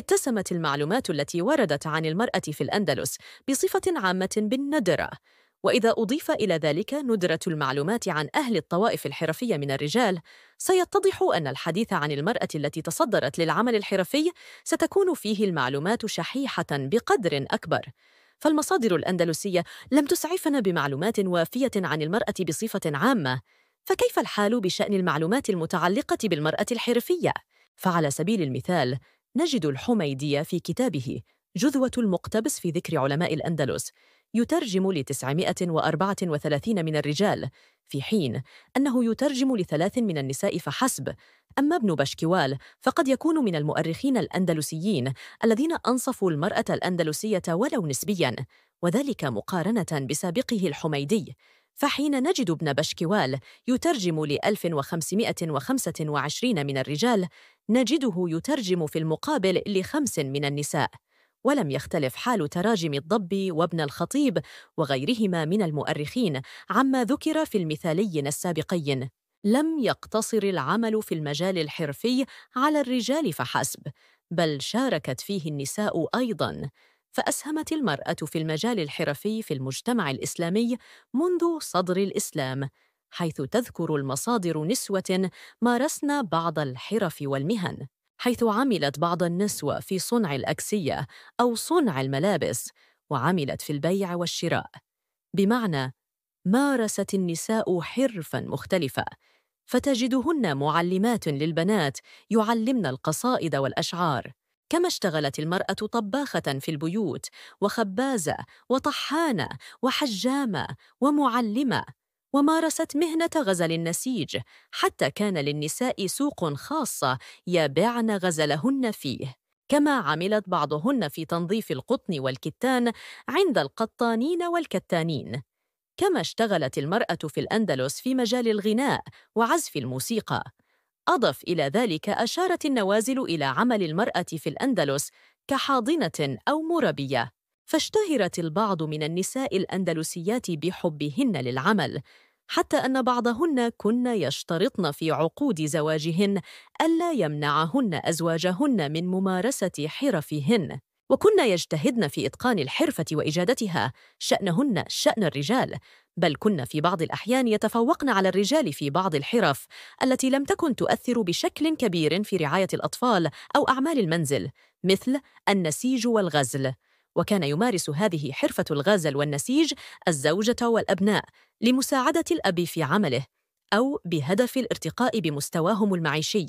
اتسمت المعلومات التي وردت عن المرأة في الأندلس بصفة عامة بالندرة وإذا أضيف إلى ذلك ندرة المعلومات عن أهل الطوائف الحرفية من الرجال سيتضح أن الحديث عن المرأة التي تصدرت للعمل الحرفي ستكون فيه المعلومات شحيحة بقدر أكبر فالمصادر الأندلسية لم تسعفنا بمعلومات وافية عن المرأة بصفة عامة فكيف الحال بشأن المعلومات المتعلقة بالمرأة الحرفية؟ فعلى سبيل المثال نجد الحميدي في كتابه جذوة المقتبس في ذكر علماء الأندلس يترجم وأربعة 934 من الرجال في حين أنه يترجم لثلاث من النساء فحسب أما ابن بشكوال فقد يكون من المؤرخين الأندلسيين الذين أنصفوا المرأة الأندلسية ولو نسبياً وذلك مقارنة بسابقه الحميدي فحين نجد ابن بشكوال يترجم ل 1525 من الرجال نجده يترجم في المقابل لخمس من النساء ولم يختلف حال تراجم الضبي وابن الخطيب وغيرهما من المؤرخين عما ذكر في المثاليين السابقين لم يقتصر العمل في المجال الحرفي على الرجال فحسب بل شاركت فيه النساء أيضاً فأسهمت المرأة في المجال الحرفي في المجتمع الإسلامي منذ صدر الإسلام حيث تذكر المصادر نسوة مارسن بعض الحرف والمهن حيث عملت بعض النسوة في صنع الأكسية أو صنع الملابس وعملت في البيع والشراء بمعنى مارست النساء حرفا مختلفة فتجدهن معلمات للبنات يعلمن القصائد والأشعار كما اشتغلت المرأة طباخة في البيوت وخبازة وطحانة وحجامة ومعلمة ومارست مهنة غزل النسيج حتى كان للنساء سوق خاصة يبيعن غزلهن فيه كما عملت بعضهن في تنظيف القطن والكتان عند القطانين والكتانين كما اشتغلت المرأة في الأندلس في مجال الغناء وعزف الموسيقى أضف إلى ذلك أشارت النوازل إلى عمل المرأة في الأندلس كحاضنة أو مربية فاشتهرت البعض من النساء الأندلسيات بحبهن للعمل حتى أن بعضهن كن يشترطن في عقود زواجهن ألا يمنعهن أزواجهن من ممارسة حرفهن وكنا يجتهدن في إتقان الحرفة وإجادتها شأنهن شأن الرجال بل كن في بعض الأحيان يتفوقن على الرجال في بعض الحرف التي لم تكن تؤثر بشكل كبير في رعاية الأطفال أو أعمال المنزل مثل النسيج والغزل وكان يمارس هذه حرفة الغزل والنسيج الزوجة والأبناء لمساعدة الأب في عمله أو بهدف الارتقاء بمستواهم المعيشي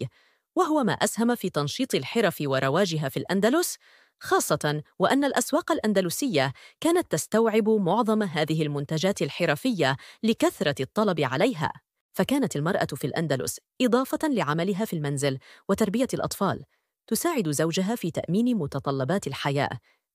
وهو ما أسهم في تنشيط الحرف ورواجها في الأندلس خاصة وأن الأسواق الأندلسية كانت تستوعب معظم هذه المنتجات الحرفية لكثرة الطلب عليها فكانت المرأة في الأندلس إضافة لعملها في المنزل وتربية الأطفال تساعد زوجها في تأمين متطلبات الحياة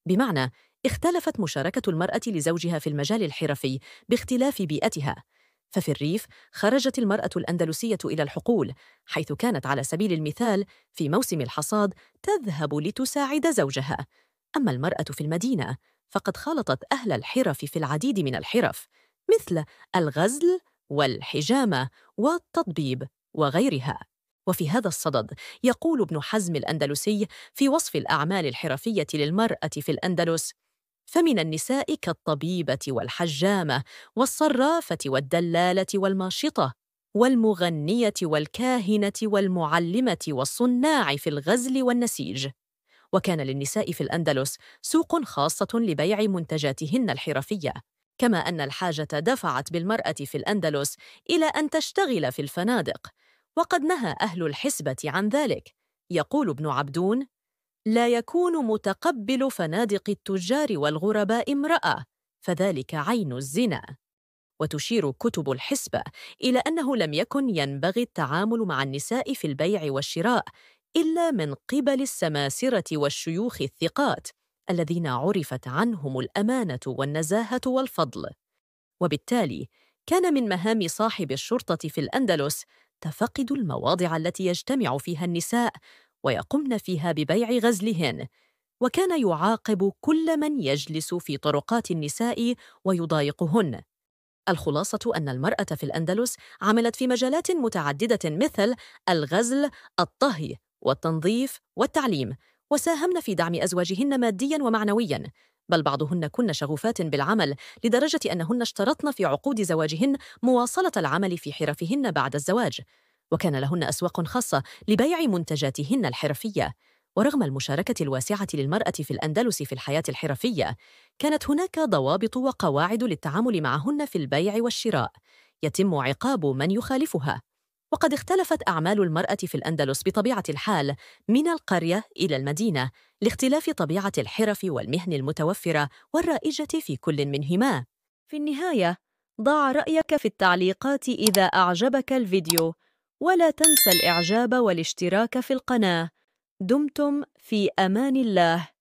بمعنى اختلفت مشاركة المرأة لزوجها في المجال الحرفي باختلاف بيئتها ففي الريف خرجت المرأة الأندلسية إلى الحقول حيث كانت على سبيل المثال في موسم الحصاد تذهب لتساعد زوجها أما المرأة في المدينة فقد خالطت أهل الحرف في العديد من الحرف مثل الغزل والحجامة والتطبيب وغيرها وفي هذا الصدد يقول ابن حزم الأندلسي في وصف الأعمال الحرفية للمرأة في الأندلس فمن النساء كالطبيبة والحجامة والصرافة والدلالة والماشطة والمغنية والكاهنة والمعلمة والصناع في الغزل والنسيج وكان للنساء في الأندلس سوق خاصة لبيع منتجاتهن الحرفية كما أن الحاجة دفعت بالمرأة في الأندلس إلى أن تشتغل في الفنادق وقد نهى أهل الحسبة عن ذلك يقول ابن عبدون لا يكون متقبل فنادق التجار والغرباء امرأة فذلك عين الزنا وتشير كتب الحسبة إلى أنه لم يكن ينبغي التعامل مع النساء في البيع والشراء إلا من قبل السماسرة والشيوخ الثقات الذين عرفت عنهم الأمانة والنزاهة والفضل وبالتالي كان من مهام صاحب الشرطة في الأندلس تفقد المواضع التي يجتمع فيها النساء ويقمن فيها ببيع غزلهن وكان يعاقب كل من يجلس في طرقات النساء ويضايقهن الخلاصة أن المرأة في الأندلس عملت في مجالات متعددة مثل الغزل، الطهي، والتنظيف، والتعليم، وساهمن في دعم أزواجهن مادياً ومعنوياً، بل بعضهن كن شغوفات بالعمل لدرجة أنهن اشترطن في عقود زواجهن مواصلة العمل في حرفهن بعد الزواج، وكان لهن أسواق خاصة لبيع منتجاتهن الحرفية ورغم المشاركة الواسعة للمرأة في الأندلس في الحياة الحرفية كانت هناك ضوابط وقواعد للتعامل معهن في البيع والشراء يتم عقاب من يخالفها وقد اختلفت أعمال المرأة في الأندلس بطبيعة الحال من القرية إلى المدينة لاختلاف طبيعة الحرف والمهن المتوفرة والرائجة في كل منهما في النهاية ضع رأيك في التعليقات إذا أعجبك الفيديو ولا تنسى الإعجاب والاشتراك في القناة دمتم في أمان الله